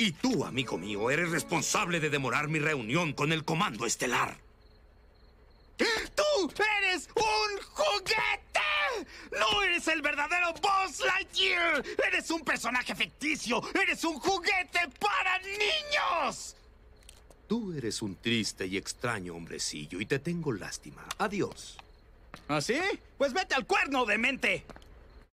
Y tú, amigo mío, eres responsable de demorar mi reunión con el Comando Estelar. ¡Tú eres un juguete! ¡No eres el verdadero Boss Lightyear! ¡Eres un personaje ficticio! ¡Eres un juguete para niños! Tú eres un triste y extraño hombrecillo y te tengo lástima. Adiós. ¿Ah, sí? Pues vete al cuerno, demente.